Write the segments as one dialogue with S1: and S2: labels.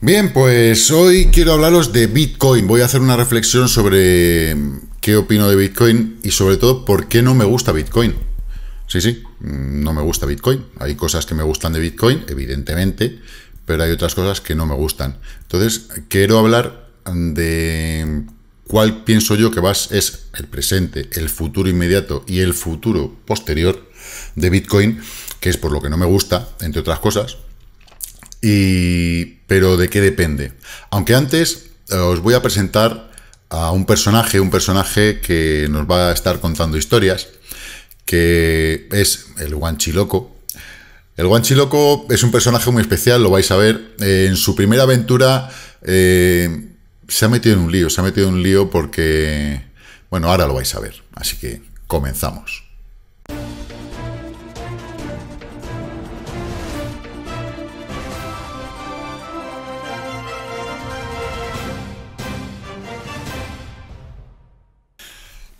S1: Bien, pues hoy quiero hablaros de Bitcoin. Voy a hacer una reflexión sobre qué opino de Bitcoin y sobre todo por qué no me gusta Bitcoin. Sí, sí, no me gusta Bitcoin. Hay cosas que me gustan de Bitcoin, evidentemente, pero hay otras cosas que no me gustan. Entonces, quiero hablar de cuál pienso yo que vas es el presente, el futuro inmediato y el futuro posterior de Bitcoin, que es por lo que no me gusta, entre otras cosas. Y, pero de qué depende. Aunque antes eh, os voy a presentar a un personaje, un personaje que nos va a estar contando historias, que es el loco. El loco es un personaje muy especial, lo vais a ver. Eh, en su primera aventura eh, se ha metido en un lío, se ha metido en un lío porque, bueno, ahora lo vais a ver, así que comenzamos.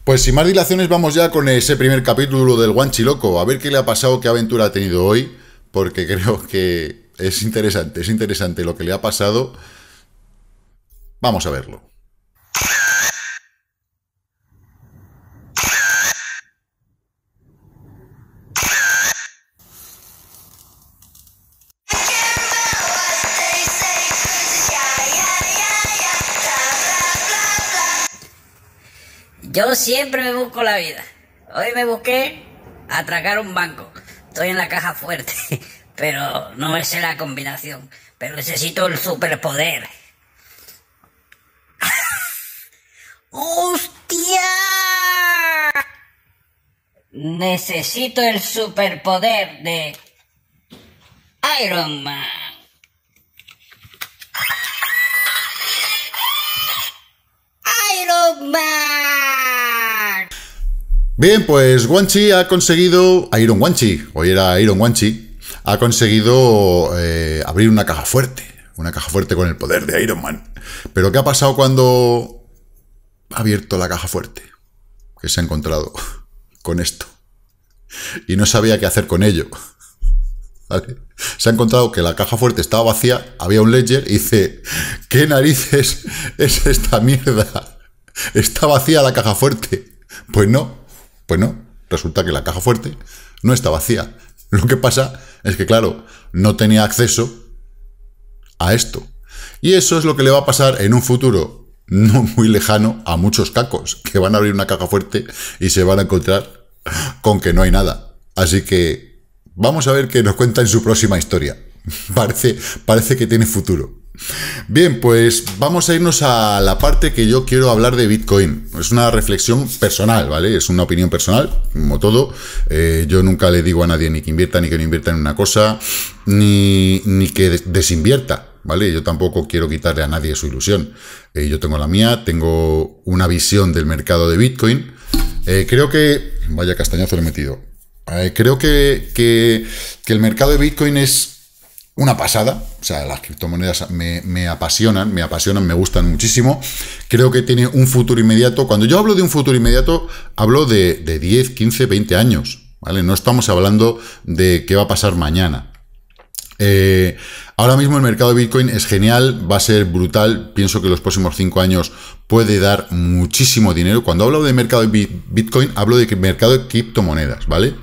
S1: Pues sin más dilaciones vamos ya con ese primer capítulo del Guanchiloco, a ver qué le ha pasado, qué aventura ha tenido hoy, porque creo que es interesante, es interesante lo que le ha pasado Vamos a verlo. Yo siempre me busco la vida. Hoy me busqué atracar un banco. Estoy en la caja fuerte, pero no es la combinación. Pero necesito el superpoder. Necesito el superpoder de Iron Man. Iron Man. Bien, pues Guanchi ha conseguido. Iron Guanchi, hoy era Iron Guanchi, ha conseguido eh, abrir una caja fuerte. Una caja fuerte con el poder de Iron Man. Pero ¿qué ha pasado cuando ha abierto la caja fuerte? Que se ha encontrado con esto. Y no sabía qué hacer con ello. Se ha encontrado que la caja fuerte estaba vacía, había un ledger y dice, ¿qué narices es esta mierda? ¿Está vacía la caja fuerte? Pues no, pues no. Resulta que la caja fuerte no está vacía. Lo que pasa es que, claro, no tenía acceso a esto. Y eso es lo que le va a pasar en un futuro no muy lejano a muchos cacos que van a abrir una caja fuerte y se van a encontrar con que no hay nada. Así que vamos a ver qué nos cuenta en su próxima historia. Parece, parece que tiene futuro. Bien, pues vamos a irnos a la parte que yo quiero hablar de Bitcoin. Es una reflexión personal, ¿vale? Es una opinión personal, como todo. Eh, yo nunca le digo a nadie ni que invierta ni que no invierta en una cosa, ni, ni que desinvierta. ¿vale? Yo tampoco quiero quitarle a nadie su ilusión. Eh, yo tengo la mía, tengo una visión del mercado de Bitcoin. Eh, creo que... Vaya castañazo le he metido. Eh, creo que, el mercado de Bitcoin es una pasada. O sea, las criptomonedas me, apasionan, me apasionan, me gustan muchísimo. Creo que tiene un futuro inmediato. Cuando yo hablo de un futuro inmediato, hablo de, 10, 15, 20 años. ¿Vale? No estamos hablando de qué va a pasar mañana. Eh, ahora mismo el mercado de Bitcoin es genial, va a ser brutal. Pienso que los próximos cinco años puede dar muchísimo dinero. Cuando hablo de mercado de Bitcoin, hablo de mercado de criptomonedas, ¿vale?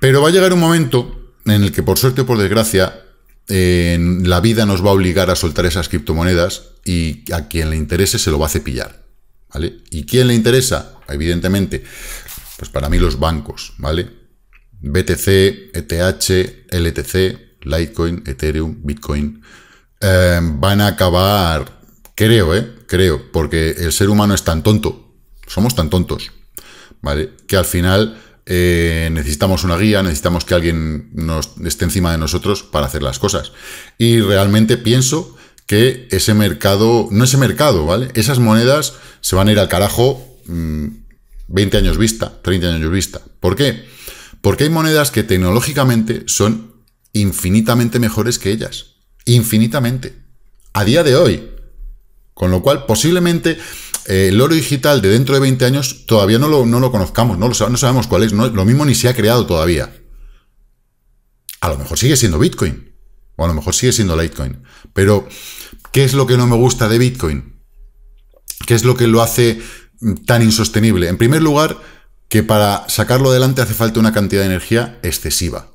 S1: Pero va a llegar un momento en el que, por suerte o por desgracia, eh, la vida nos va a obligar a soltar esas criptomonedas y a quien le interese se lo va a cepillar, ¿vale? ¿Y quién le interesa? Evidentemente, pues para mí los bancos, ¿vale? BTC, ETH, LTC, Litecoin, Ethereum, Bitcoin, eh, van a acabar, creo, eh, creo, porque el ser humano es tan tonto, somos tan tontos, ¿vale? Que al final eh, necesitamos una guía, necesitamos que alguien nos, esté encima de nosotros para hacer las cosas. Y realmente pienso que ese mercado, no ese mercado, ¿vale? Esas monedas se van a ir al carajo 20 mm, años vista, 30 años vista. ¿Por qué? Porque hay monedas que tecnológicamente son infinitamente mejores que ellas. Infinitamente. A día de hoy. Con lo cual, posiblemente eh, el oro digital de dentro de 20 años todavía no lo, conozcamos, no, no sabemos cuál es, no, lo mismo ni se ha creado todavía. A lo mejor sigue siendo Bitcoin, o a lo mejor sigue siendo Litecoin. Pero, ¿qué es lo que no me gusta de Bitcoin? ¿Qué es lo que lo hace mm, tan insostenible? En primer lugar, que para sacarlo adelante hace falta una cantidad de energía excesiva.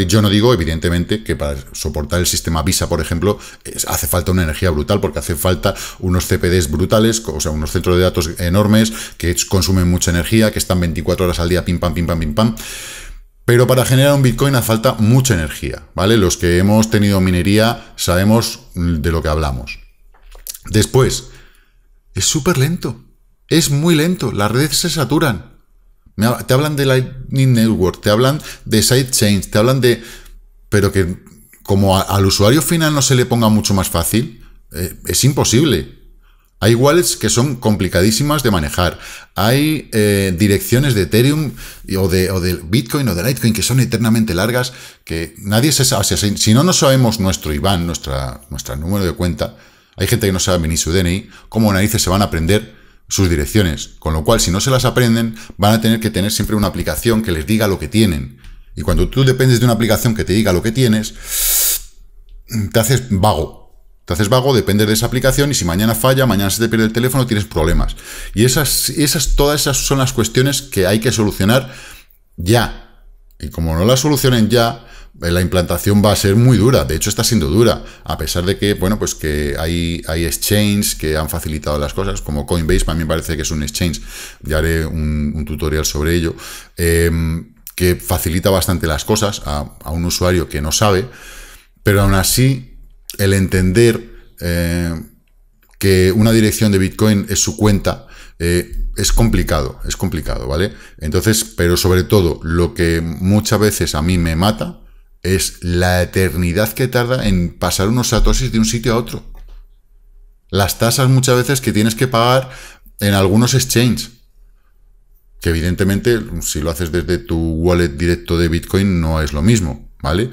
S1: Yo no digo, evidentemente, que para soportar el sistema Visa, por ejemplo, hace falta una energía brutal, porque hace falta unos CPDs brutales, o sea, unos centros de datos enormes, que consumen mucha energía, que están 24 horas al día, pim, pam, pim, pam, pim, pam. Pero para generar un Bitcoin hace falta mucha energía, ¿vale? Los que hemos tenido minería sabemos de lo que hablamos. Después, es súper lento, es muy lento, las redes se saturan. Te hablan de Lightning Network, te hablan de sidechains, te hablan de... Pero que como al usuario final no se le ponga mucho más fácil, eh, es imposible. Hay wallets que son complicadísimas de manejar. Hay eh, direcciones de Ethereum o de, o Bitcoin o de Litecoin que son eternamente largas, que nadie se sabe. si, no no nos sabemos nuestro IBAN, nuestra, nuestro número de cuenta, hay gente que no sabe ni su DNI, ¿cómo narices se van a aprender sus direcciones, con lo cual si no se las aprenden van a tener que tener siempre una aplicación que les diga lo que tienen. Y cuando tú dependes de una aplicación que te diga lo que tienes, te haces vago. Te haces vago, dependes de esa aplicación y si mañana falla, mañana se te pierde el teléfono, tienes problemas. Y esas, esas, todas esas son las cuestiones que hay que solucionar ya. Y como no las solucionen ya, la implantación va a ser muy dura, de hecho está siendo dura, a pesar de que, bueno, pues que hay, hay exchanges que han facilitado las cosas, como Coinbase, para mí parece que es un exchange, ya haré un, tutorial sobre ello, em, que facilita bastante las cosas a, un usuario que no sabe, pero aún así el entender eh, que una dirección de Bitcoin es su cuenta, eh, es complicado, es complicado, ¿vale? Entonces, pero sobre todo, lo que muchas veces a mí me mata es la eternidad que tarda en pasar unos satosis de un sitio a otro. Las tasas muchas veces que tienes que pagar en algunos exchanges. Que evidentemente, si lo haces desde tu wallet directo de Bitcoin, no es lo mismo, ¿vale?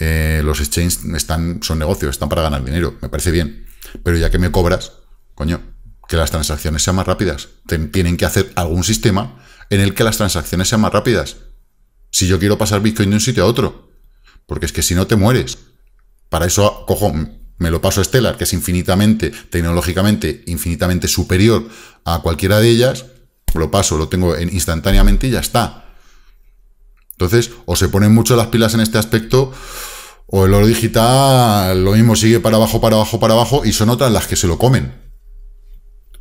S1: Eh, los exchanges están, son negocios, están para ganar dinero, me parece bien. Pero ya que me cobras, coño, que las transacciones sean más rápidas. Tienen que hacer algún sistema en el que las transacciones sean más rápidas. Si yo quiero pasar Bitcoin de un sitio a otro, porque es que si no te mueres. Para eso cojo, me lo paso a Stellar, que es infinitamente, tecnológicamente, infinitamente superior a cualquiera de ellas. Lo paso, lo tengo instantáneamente y ya está. Entonces, o se ponen mucho las pilas en este aspecto, o el oro digital lo mismo sigue para abajo, para abajo, para abajo, y son otras las que se lo comen.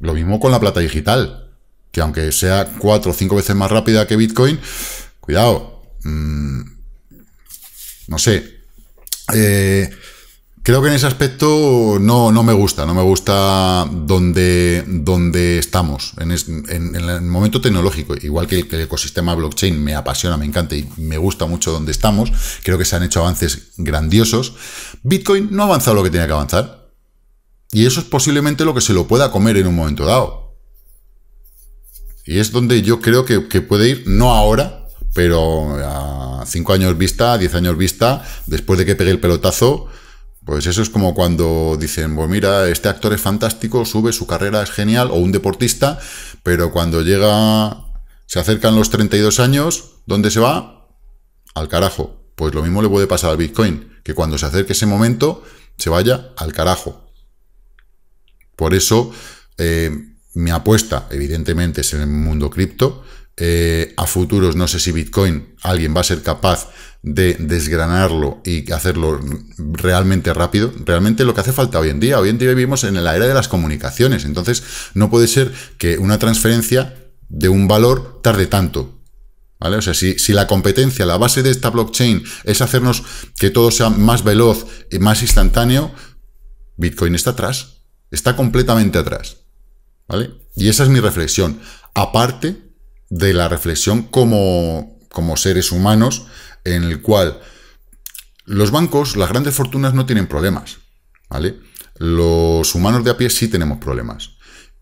S1: Lo mismo con la plata digital, que aunque sea cuatro o cinco veces más rápida que Bitcoin, cuidado. Mm, no sé. Eh, creo que en ese aspecto no, no me gusta, no me gusta donde, estamos, en, el momento tecnológico, igual que el, ecosistema blockchain me apasiona, me encanta y me gusta mucho donde estamos, creo que se han hecho avances grandiosos, Bitcoin no ha avanzado lo que tenía que avanzar y eso es posiblemente lo que se lo pueda comer en un momento dado. Y es donde yo creo que, que puede ir, no ahora, pero a 5 años vista, 10 años vista, después de que pegue el pelotazo, pues eso es como cuando dicen, pues mira, este actor es fantástico, sube, su carrera es genial, o un deportista, pero cuando llega, se acercan los 32 años, ¿dónde se va? Al carajo. Pues lo mismo le puede pasar al Bitcoin, que cuando se acerque ese momento, se vaya al carajo. Por eso, eh, mi apuesta, evidentemente, es en el mundo cripto, eh, a futuros, no sé si Bitcoin, alguien va a ser capaz de desgranarlo y hacerlo realmente rápido. Realmente lo que hace falta hoy en día, hoy en día vivimos en la era de las comunicaciones, entonces no puede ser que una transferencia de un valor tarde tanto. ¿Vale? O sea, si, si la competencia, la base de esta blockchain es hacernos que todo sea más veloz y más instantáneo, Bitcoin está atrás, está completamente atrás. ¿Vale? Y esa es mi reflexión. Aparte de la reflexión como, como seres humanos, en el cual los bancos, las grandes fortunas no tienen problemas, ¿vale? Los humanos de a pie sí tenemos problemas.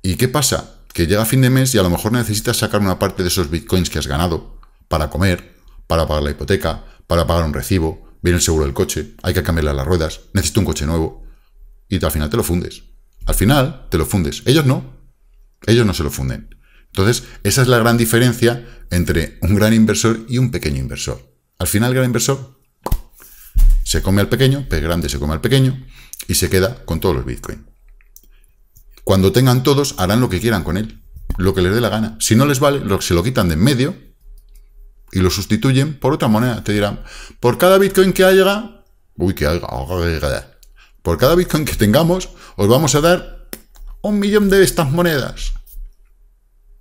S1: ¿Y qué pasa? Que llega fin de mes y a lo mejor necesitas sacar una parte de esos bitcoins que has ganado para comer, para pagar la hipoteca, para pagar un recibo, viene el seguro del coche, hay que cambiarle las ruedas, necesito un coche nuevo. Y al final te lo fundes. Al final te lo fundes. Ellos no. Ellos no se lo funden. Entonces, esa es la gran diferencia entre un gran inversor y un pequeño inversor. Al final, el gran inversor se come al pequeño, el grande se come al pequeño y se queda con todos los Bitcoin. Cuando tengan todos, harán lo que quieran con él, lo que les dé la gana. Si no les vale, se lo quitan de en medio y lo sustituyen por otra moneda. Te dirán, por cada Bitcoin que haya, uy, que haya, oh, por cada Bitcoin que tengamos, os vamos a dar un millón de estas monedas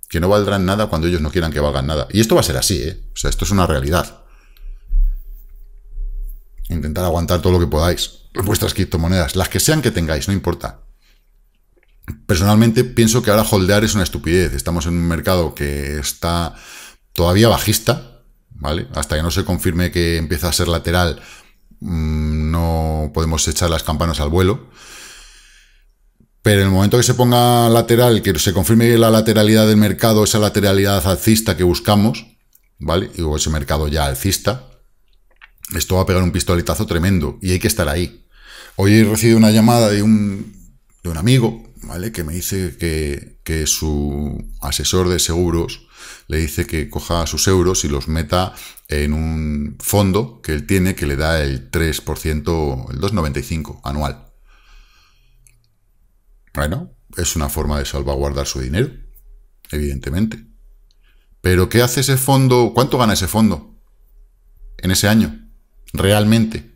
S1: que no valdrán nada cuando ellos no quieran que valgan nada. Y esto va a ser así, ¿eh? O sea, esto es una realidad. Intentar aguantar todo lo que podáis. Vuestras criptomonedas, las que sean que tengáis, no importa. Personalmente pienso que ahora holdear es una estupidez. Estamos en un mercado que está todavía bajista, ¿vale? Hasta que no se confirme que empieza a ser lateral, mm, no podemos echar las campanas al vuelo. Pero en el momento que se ponga lateral, que se confirme la lateralidad del mercado, esa lateralidad alcista que buscamos, ¿vale? Y O ese mercado ya alcista, esto va a pegar un pistoletazo tremendo y hay que estar ahí. Hoy he recibido una llamada de un, de un amigo, ¿vale? Que me dice que, que su asesor de seguros le dice que coja sus euros y los meta en un fondo que él tiene que le da el 3%, el 2,95 anual. Bueno, es una forma de salvaguardar su dinero, evidentemente. Pero ¿qué hace ese fondo? ¿Cuánto gana ese fondo en ese año? Realmente.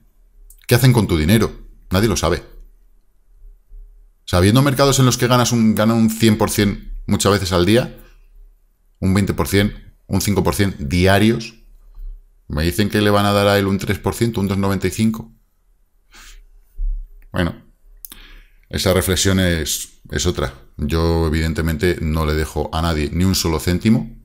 S1: ¿Qué hacen con tu dinero? Nadie lo sabe. Sabiendo mercados en los que ganas un, gana un 100% muchas veces al día, un 20%, un 5% diarios, me dicen que le van a dar a él un 3%, un 2,95%. Bueno, esa reflexión es, es otra. Yo evidentemente no le dejo a nadie ni un solo céntimo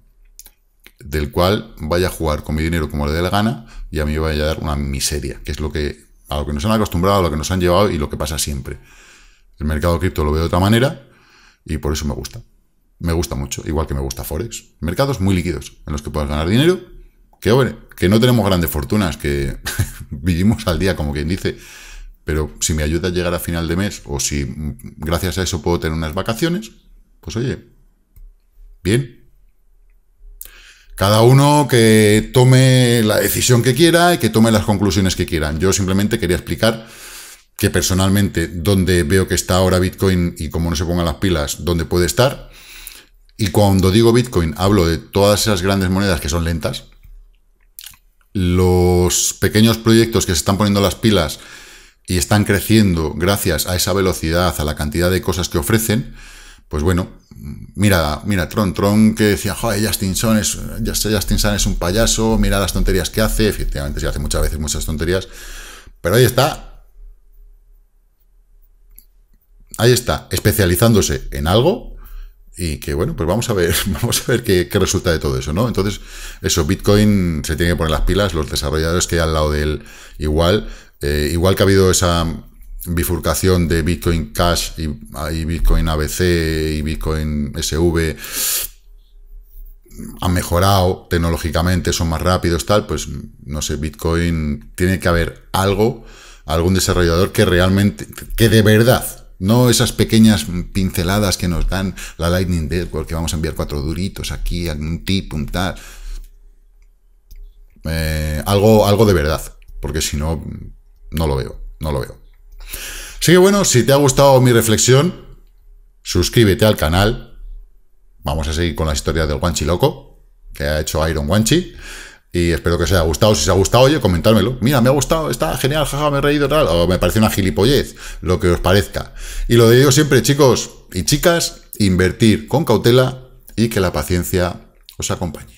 S1: del cual vaya a jugar con mi dinero como le dé la gana y a mí me vaya a dar una miseria, que es lo que a lo que nos han acostumbrado, a lo que nos han llevado y lo que pasa siempre. El mercado cripto lo veo de otra manera y por eso me gusta. Me gusta mucho, igual que me gusta Forex. Mercados muy líquidos en los que puedes ganar dinero, que, que no tenemos grandes fortunas, que vivimos al día, como quien dice, pero si me ayuda a llegar a final de mes o si mm, gracias a eso puedo tener unas vacaciones, pues oye, bien. Cada uno que tome la decisión que quiera y que tome las conclusiones que quieran. Yo simplemente quería explicar que personalmente donde veo que está ahora Bitcoin y cómo no se pongan las pilas, dónde puede estar. Y cuando digo Bitcoin hablo de todas esas grandes monedas que son lentas. Los pequeños proyectos que se están poniendo las pilas y están creciendo gracias a esa velocidad, a la cantidad de cosas que ofrecen, pues bueno, mira, mira Tron, Tron que decía, joder, Justin Sun es, Justin es un payaso, mira las tonterías que hace, efectivamente se hace muchas veces muchas tonterías, pero ahí está, ahí está, especializándose en algo y que bueno, pues vamos a ver, vamos a ver qué, resulta de todo eso, ¿no? Entonces, eso, Bitcoin se tiene que poner las pilas, los desarrolladores que hay al lado de él igual, eh, igual que ha habido esa bifurcación de Bitcoin Cash y, Bitcoin ah, ABC y Bitcoin SV han mejorado tecnológicamente, son más rápidos, tal, pues no sé, Bitcoin tiene que haber algo, algún desarrollador que realmente, que de verdad, no esas pequeñas pinceladas que nos dan la Lightning Dead, porque vamos a enviar cuatro duritos aquí, algún tip, un tal. Eh, algo, algo de verdad, porque si no, no lo veo, no lo veo. Así que bueno, si te ha gustado mi reflexión, suscríbete al canal. Vamos a seguir con la historia del Guanchi loco, que ha hecho Iron Guanchi. Y espero que os haya gustado. Si os ha gustado, oye, comentármelo. Mira, me ha gustado, está genial, jaja, me he reído, tal. O me parece una gilipollez, lo que os parezca. Y lo digo siempre, chicos y chicas, invertir con cautela y que la paciencia os acompañe.